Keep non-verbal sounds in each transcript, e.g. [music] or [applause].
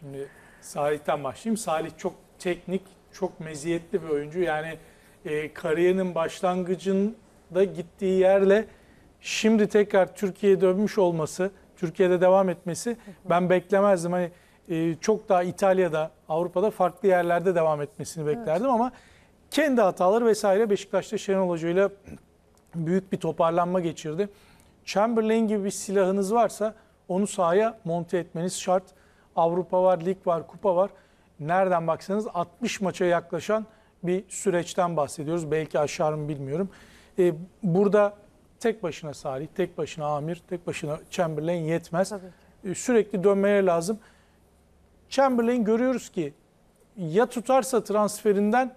Şimdi Salih'ten başlayayım. Salih çok teknik, çok meziyetli bir oyuncu. Yani e, kariyerinin başlangıcında gittiği yerle şimdi tekrar Türkiye'ye dönmüş olması, Türkiye'de devam etmesi ben beklemezdim. Hani e, çok daha İtalya'da, Avrupa'da farklı yerlerde devam etmesini beklerdim evet. ama kendi hataları vesaire Beşiktaş'ta Şenol Hoca ile büyük bir toparlanma geçirdi. Chamberlain gibi bir silahınız varsa onu sahaya monte etmeniz şart. Avrupa var, lig var, kupa var. Nereden baksanız 60 maça yaklaşan bir süreçten bahsediyoruz. Belki aşar mı bilmiyorum. Ee, burada tek başına Salih, tek başına Amir, tek başına Chamberlain yetmez. Ee, sürekli dönmeye lazım. Chamberlain görüyoruz ki ya tutarsa transferinden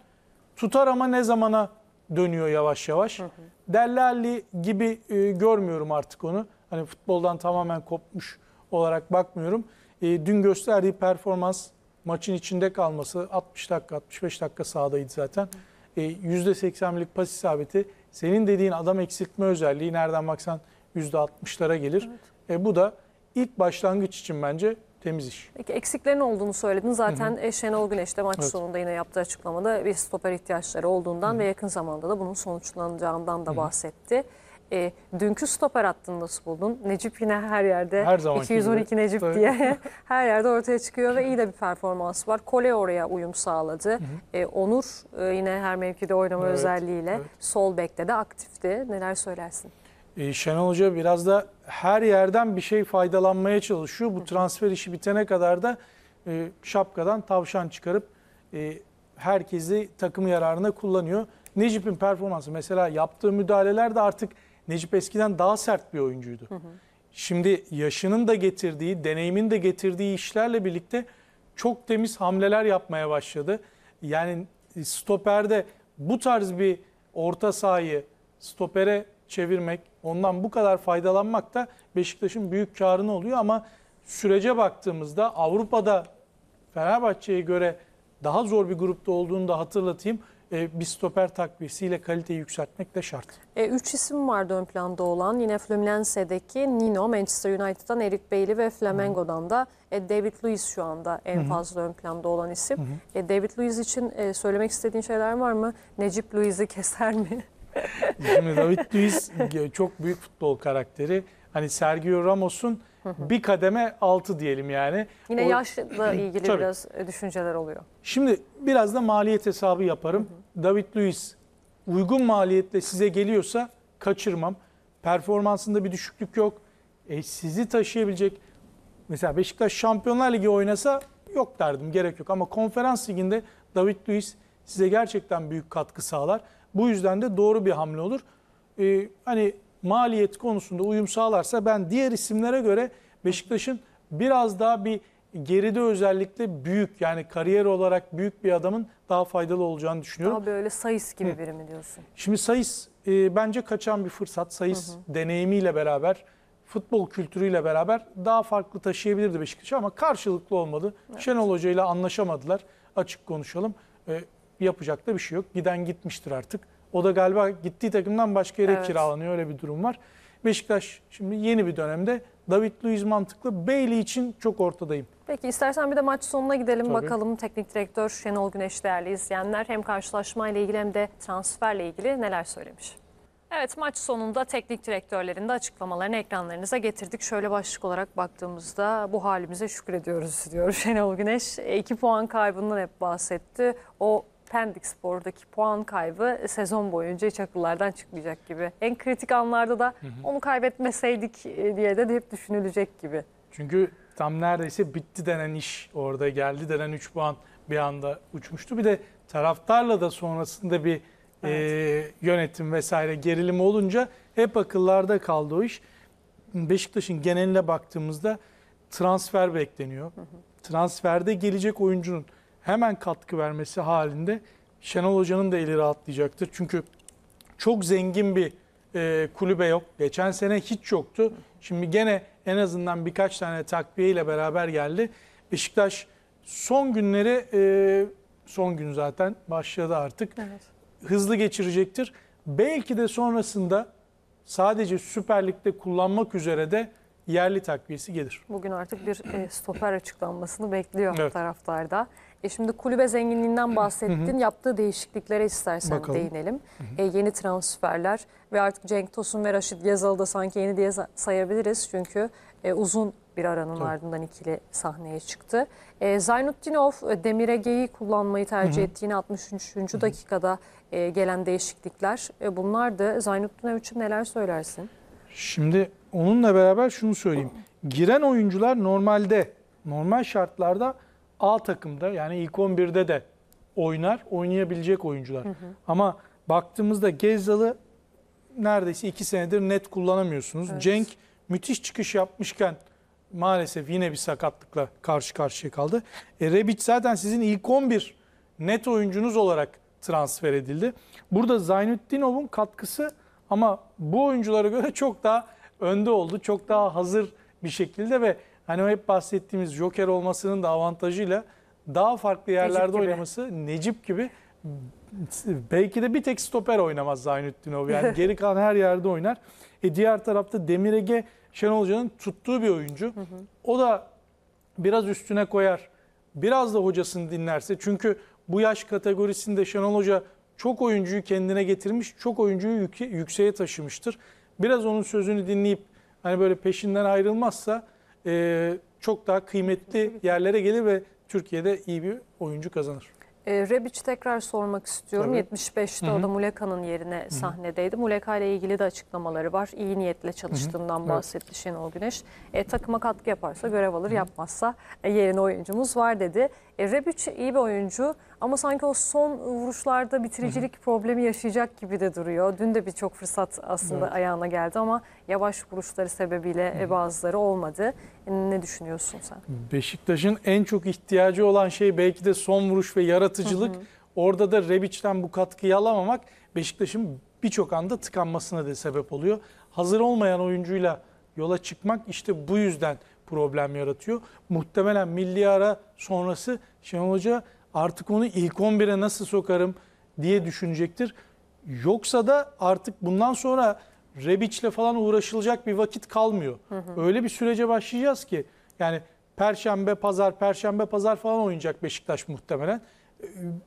tutar ama ne zamana dönüyor yavaş yavaş. Dellerli gibi e, görmüyorum artık onu. Hani futboldan tamamen kopmuş olarak bakmıyorum e, dün gösterdiği performans maçın içinde kalması 60 dakika 65 dakika sahadaydı zaten. E, %80'lik pas isabeti senin dediğin adam eksiltme özelliği nereden baksan %60'lara gelir. Evet. E, bu da ilk başlangıç için bence temiz iş. Peki eksiklerin olduğunu söyledin. Zaten hı hı. E, Şenol Güneş de maç evet. sonunda yine yaptığı açıklamada bir stoper ihtiyaçları olduğundan hı hı. ve yakın zamanda da bunun sonuçlanacağından da bahsetti. Hı hı. E, dünkü stoper hattını nasıl buldun? Necip yine her yerde her 212 gibi. Necip Tabii. diye [laughs] her yerde ortaya çıkıyor ve iyi de bir performans var. Kole oraya uyum sağladı. Hı hı. E, Onur e, yine her mevkide oynama evet, özelliğiyle evet. sol bekte de aktifti. Neler söylersin? E, Şenol Hoca biraz da her yerden bir şey faydalanmaya çalışıyor. Bu hı. transfer işi bitene kadar da e, şapkadan tavşan çıkarıp e, herkesi takım yararına kullanıyor. Necip'in performansı mesela yaptığı müdahaleler de artık Necip eskiden daha sert bir oyuncuydu. Hı hı. Şimdi yaşının da getirdiği, deneyimin de getirdiği işlerle birlikte çok temiz hamleler yapmaya başladı. Yani stoperde bu tarz bir orta sahayı stopere çevirmek, ondan bu kadar faydalanmak da Beşiktaş'ın büyük karını oluyor ama sürece baktığımızda Avrupa'da Fenerbahçe'ye göre daha zor bir grupta olduğunu da hatırlatayım e, bir stoper takviyesiyle kaliteyi yükseltmek de şart. E, üç isim vardı ön planda olan. Yine Fluminense'deki Nino, Manchester United'dan Eric Bailey ve Flamengo'dan da e, David Luiz şu anda en Hı -hı. fazla ön planda olan isim. E, David Luiz için e, söylemek istediğin şeyler var mı? Necip Luiz'i keser mi? Şimdi David Luiz çok büyük futbol karakteri. Hani Sergio Ramos'un bir kademe altı diyelim yani. Yine o... yaşla [clears throat] ilgili biraz e, düşünceler oluyor. Şimdi biraz da maliyet hesabı yaparım. Hı hı. David Luiz uygun maliyetle size geliyorsa kaçırmam. Performansında bir düşüklük yok. E, sizi taşıyabilecek mesela Beşiktaş Şampiyonlar Ligi oynasa yok derdim gerek yok. Ama konferans liginde David Luiz size gerçekten büyük katkı sağlar. Bu yüzden de doğru bir hamle olur. E, hani maliyet konusunda uyum sağlarsa ben diğer isimlere göre Beşiktaş'ın biraz daha bir geride özellikle büyük yani kariyer olarak büyük bir adamın daha faydalı olacağını düşünüyorum. Daha böyle Sayıs gibi Hı. biri mi diyorsun? Şimdi Sayıs e, bence kaçan bir fırsat. Sayıs hı hı. deneyimiyle beraber futbol kültürüyle beraber daha farklı taşıyabilirdi Beşiktaş'ı ama karşılıklı olmadı. Evet. Şenol Hoca ile anlaşamadılar. Açık konuşalım. E, yapacak da bir şey yok. Giden gitmiştir artık. O da galiba gittiği takımdan başka yere evet. kiralanıyor öyle bir durum var. Beşiktaş şimdi yeni bir dönemde David Luiz mantıklı. Bailey için çok ortadayım. Peki istersen bir de maç sonuna gidelim Tabii. bakalım teknik direktör Şenol Güneş değerli izleyenler hem karşılaşmayla ilgili hem de transferle ilgili neler söylemiş. Evet maç sonunda teknik direktörlerin de açıklamalarını ekranlarınıza getirdik. Şöyle başlık olarak baktığımızda bu halimize şükrediyoruz diyor Şenol Güneş. 2 e, puan kaybından hep bahsetti. O Pendik Spor'daki puan kaybı sezon boyunca hiç akıllardan çıkmayacak gibi. En kritik anlarda da onu kaybetmeseydik e, diye de hep düşünülecek gibi. Çünkü tam neredeyse bitti denen iş orada geldi denen 3 puan bir anda uçmuştu. Bir de taraftarla da sonrasında bir e, evet. e, yönetim vesaire gerilim olunca hep akıllarda kaldı o iş. Beşiktaş'ın geneline baktığımızda transfer bekleniyor. Hı hı. Transferde gelecek oyuncunun hemen katkı vermesi halinde Şenol Hoca'nın da eli rahatlayacaktır. Çünkü çok zengin bir e, kulübe yok. Geçen sene hiç yoktu. Şimdi gene en azından birkaç tane takviye ile beraber geldi. Beşiktaş son günleri e, son gün zaten başladı artık. Evet. Hızlı geçirecektir. Belki de sonrasında sadece Süper Lig'de kullanmak üzere de yerli takviyesi gelir. Bugün artık bir e, stoper açıklanmasını bekliyor evet. taraftarda. E şimdi kulübe zenginliğinden bahsettin. Yaptığı değişikliklere istersen Bakalım. değinelim. E, yeni transferler ve artık Cenk Tosun ve Raşit Gezalı da sanki yeni diye sayabiliriz. Çünkü e, uzun bir aranın Tabii. ardından ikili sahneye çıktı. E, Zaynutdinov e, Demirege'yi kullanmayı tercih Hı-hı. ettiğini 63. Hı-hı. dakikada e, gelen değişiklikler. E, bunlar da Zaynutdinov için neler söylersin? Şimdi onunla beraber şunu söyleyeyim. Giren oyuncular normalde, normal şartlarda A takımda yani ilk 11'de de oynar, oynayabilecek oyuncular. Hı hı. Ama baktığımızda Gezzal'ı neredeyse 2 senedir net kullanamıyorsunuz. Evet. Cenk müthiş çıkış yapmışken maalesef yine bir sakatlıkla karşı karşıya kaldı. E, Rebic zaten sizin ilk 11 net oyuncunuz olarak transfer edildi. Burada Zaynettinov'un katkısı ama bu oyunculara göre çok daha önde oldu. Çok daha hazır bir şekilde ve hani hep bahsettiğimiz Joker olmasının da avantajıyla daha farklı yerlerde Necip oynaması Necip gibi belki de bir tek stoper oynamaz Zaynüddinov. Yani [laughs] geri kalan her yerde oynar. E diğer tarafta Demir Ege Şenol Hoca'nın tuttuğu bir oyuncu. O da biraz üstüne koyar. Biraz da hocasını dinlerse. Çünkü bu yaş kategorisinde Şenol Hoca çok oyuncuyu kendine getirmiş, çok oyuncuyu yükseğe taşımıştır biraz onun sözünü dinleyip hani böyle peşinden ayrılmazsa e, çok daha kıymetli yerlere gelir ve Türkiye'de iyi bir oyuncu kazanır. E, Rebic tekrar sormak istiyorum. Tabii. 75'te Hı -hı. o da Muleka'nın yerine Hı -hı. sahnedeydi. Muleka ile ilgili de açıklamaları var. İyi niyetle çalıştığından Hı -hı. bahsetti evet. Şenol Güneş. E, takıma katkı yaparsa görev alır, Hı -hı. yapmazsa e, yerine oyuncumuz var dedi. E, Rebic iyi bir oyuncu ama sanki o son vuruşlarda bitiricilik Hı -hı. problemi yaşayacak gibi de duruyor. Dün de birçok fırsat aslında evet. ayağına geldi ama yavaş vuruşları sebebiyle e, Hı -hı. bazıları olmadı. E, ne düşünüyorsun sen? Beşiktaş'ın en çok ihtiyacı olan şey belki de son vuruş ve yaratıcılık. Hı -hı. Orada da Rebic'den bu katkıyı alamamak Beşiktaş'ın birçok anda tıkanmasına da sebep oluyor. Hazır olmayan oyuncuyla yola çıkmak işte bu yüzden problem yaratıyor. Muhtemelen milli ara sonrası Şenol Hoca artık onu ilk 11'e nasıl sokarım diye düşünecektir. Yoksa da artık bundan sonra Rebic'le falan uğraşılacak bir vakit kalmıyor. Hı hı. Öyle bir sürece başlayacağız ki yani Perşembe, pazar, perşembe, pazar falan oynayacak Beşiktaş muhtemelen.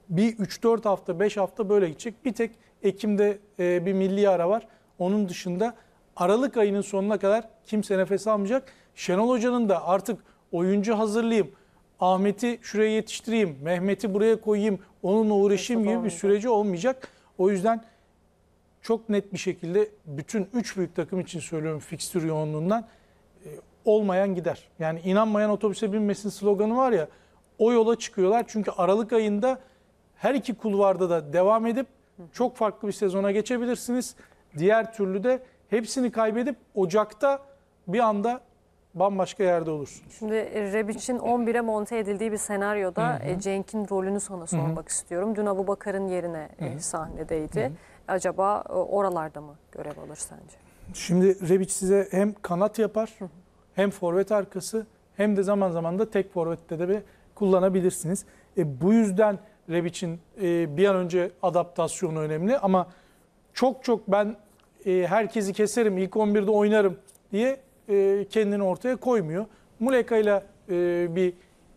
Bir 3-4 hafta, 5 hafta böyle gidecek. Bir tek Ekim'de e, bir milli ara var. Onun dışında Aralık ayının sonuna kadar kimse nefes almayacak. Şenol Hoca'nın da artık oyuncu hazırlayayım, Ahmet'i şuraya yetiştireyim, Mehmet'i buraya koyayım, onunla uğraşayım gibi bir süreci olmayacak. O yüzden çok net bir şekilde bütün üç büyük takım için söylüyorum fikstür yoğunluğundan e, olmayan gider. Yani inanmayan otobüse binmesin sloganı var ya o yola çıkıyorlar. Çünkü Aralık ayında her iki kulvarda da devam edip çok farklı bir sezona geçebilirsiniz. Diğer türlü de hepsini kaybedip Ocak'ta bir anda bambaşka yerde olursunuz. Şimdi e, Rebic'in 11'e monte edildiği bir senaryoda hı hı. E, Cenk'in rolünü sana sormak hı hı. istiyorum. Dün Abu Bakar'ın yerine hı e, hı. sahnedeydi. Hı hı. Acaba oralarda mı görev alır sence? Şimdi Rebic size hem kanat yapar hı hı. hem forvet arkası hem de zaman zaman da tek forvette de bir kullanabilirsiniz. E, bu yüzden Rebic'in e, bir an önce adaptasyonu önemli ama çok çok ben e, herkesi keserim ilk 11'de oynarım diye e, kendini ortaya koymuyor. Muleka ile e, bir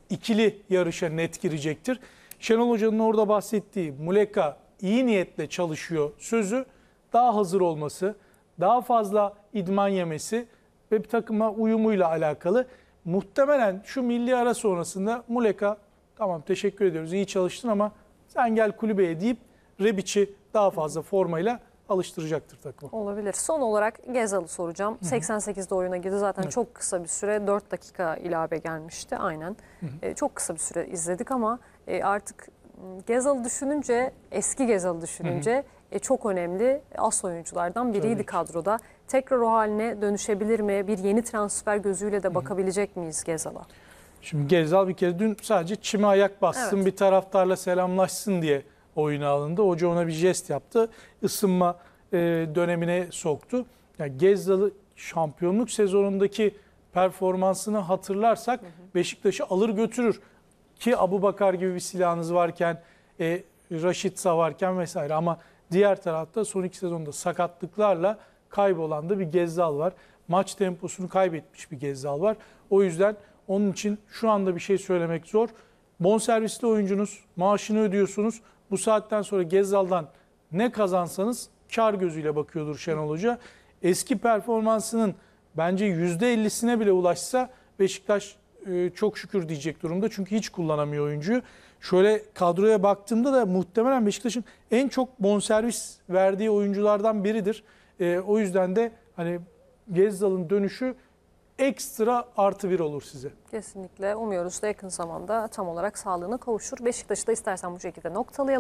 ikili yarışa net girecektir. Şenol Hoca'nın orada bahsettiği Muleka iyi niyetle çalışıyor sözü daha hazır olması, daha fazla idman yemesi ve bir takıma uyumuyla alakalı. Muhtemelen şu milli ara sonrasında Muleka tamam teşekkür ediyoruz iyi çalıştın ama sen gel kulübeye deyip Rebic'i daha fazla formayla alıştıracaktır takımı. Olabilir. Son olarak Gezal'ı soracağım. 88'de oyuna girdi. Zaten evet. çok kısa bir süre 4 dakika ilave gelmişti aynen. Hı e, çok kısa bir süre izledik ama e, artık Gezal'ı düşününce, eski Gezal'ı düşününce E, çok önemli e, as oyunculardan biriydi Tabii. kadroda. Tekrar o haline dönüşebilir mi? Bir yeni transfer gözüyle de bakabilecek miyiz Gezal'a? Şimdi Gezal bir kere dün sadece çime ayak bassın, evet. bir taraftarla selamlaşsın diye oyuna alındı. Hoca ona bir jest yaptı. Isınma e, dönemine soktu. Yani Gezdalı şampiyonluk sezonundaki performansını hatırlarsak Beşiktaş'ı alır götürür. Ki Abu Bakar gibi bir silahınız varken, e, Raşitsa varken vesaire ama diğer tarafta son iki sezonda sakatlıklarla kaybolan da bir Gezzal var. Maç temposunu kaybetmiş bir Gezzal var. O yüzden onun için şu anda bir şey söylemek zor. Bon servisli oyuncunuz, maaşını ödüyorsunuz bu saatten sonra Gezzal'dan ne kazansanız kar gözüyle bakıyordur Şenol Hoca. Eski performansının bence %50'sine bile ulaşsa Beşiktaş e, çok şükür diyecek durumda. Çünkü hiç kullanamıyor oyuncuyu. Şöyle kadroya baktığımda da muhtemelen Beşiktaş'ın en çok bonservis verdiği oyunculardan biridir. E, o yüzden de hani Gezzal'ın dönüşü ekstra artı bir olur size. Kesinlikle umuyoruz da yakın zamanda tam olarak sağlığını kavuşur. Beşiktaş'ı da istersen bu şekilde noktalayalım.